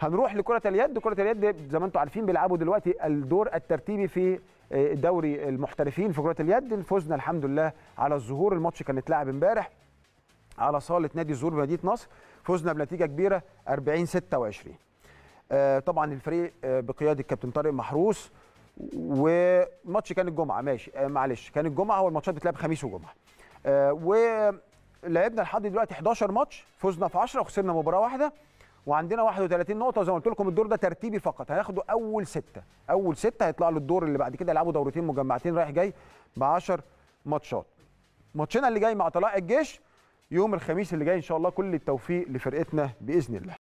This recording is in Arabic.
هنروح لكره اليد كره اليد زي ما انتم عارفين بيلعبوا دلوقتي الدور الترتيبي في آه، دوري المحترفين في كره اليد فزنا الحمد لله على الظهور الماتش كان اتلعب امبارح على صاله نادي الزهور بمدينه نصر فزنا بنتيجه كبيره 40 26 آه، طبعا الفريق آه، بقياده الكابتن طارق محروس وماتش كان الجمعه ماشي معلش كان الجمعه والماتشات بتلعب خميس وجمعه ولعبنا لحد دلوقتي 11 ماتش فزنا في 10 وخسرنا مباراه واحده وعندنا 31 نقطه وزي ما قلت لكم الدور ده ترتيبي فقط هياخدوا اول سته اول سته له الدور اللي بعد كده يلعبوا دورتين مجمعتين رايح جاي ب 10 ماتشات ماتشنا اللي جاي مع طلائع الجيش يوم الخميس اللي جاي ان شاء الله كل التوفيق لفرقتنا باذن الله